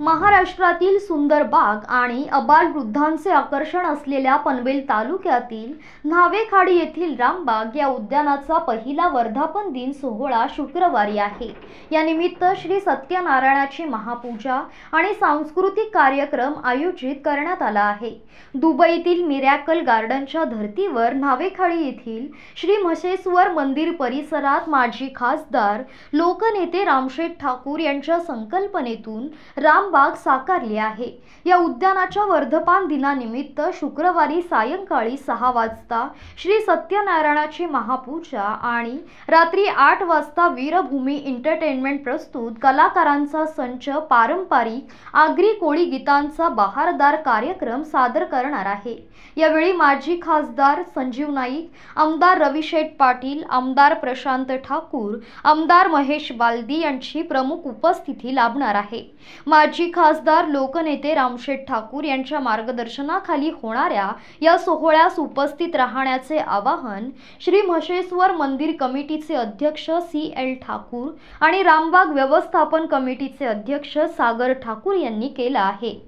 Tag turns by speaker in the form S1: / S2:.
S1: महाराष्ट्रातील सुंदर बाग आणि अबाल वृद्धांचे आकर्षण असलेल्या पनवेल तालुक्यातील न्हावेखाडी येथील रामबाग या उद्यानाचा पहिला वर्धापन दिन सोहळा शुक्रवारी आहे या निमित्त श्री सत्यनारायणाची महापूजा आणि सांस्कृतिक कार्यक्रम आयोजित करण्यात आला आहे दुबईतील मिरॅकल गार्डनच्या धर्तीवर न्हावेखाडी येथील श्री म्हशेश्वर मंदिर परिसरात माजी खासदार लोकनेते रामशेठ ठाकूर यांच्या संकल्पनेतून राम आरामबाग साकारली आहे या उद्यानाच्या वर्धपान दिनानिमित्त शुक्रवारी सायंकाळी सहा वाजता श्री सत्यनारायणाची महापूजा आणि रात्री आठ वाजता वीरभूमी एंटरटेनमेंट प्रस्तुत कलाकारांचा संच पारंपरिक आगरी कोळी गीतांचा बहारदार कार्यक्रम सादर करणार आहे यावेळी माजी खासदार संजीव नाईक आमदार रविशेठ पाटील आमदार प्रशांत ठाकूर आमदार महेश बालदी यांची प्रमुख उपस्थिती लाभणार आहे माजी माजी खासदार लोकनेते रामशेठ ठाकूर यांच्या मार्गदर्शनाखाली होणाऱ्या या सोहळ्यास उपस्थित राहण्याचे आवाहन श्री म्हशेश्वर मंदिर कमिटीचे अध्यक्ष सी एल ठाकूर आणि रामबाग व्यवस्थापन कमिटीचे अध्यक्ष सागर ठाकूर यांनी केलं आहे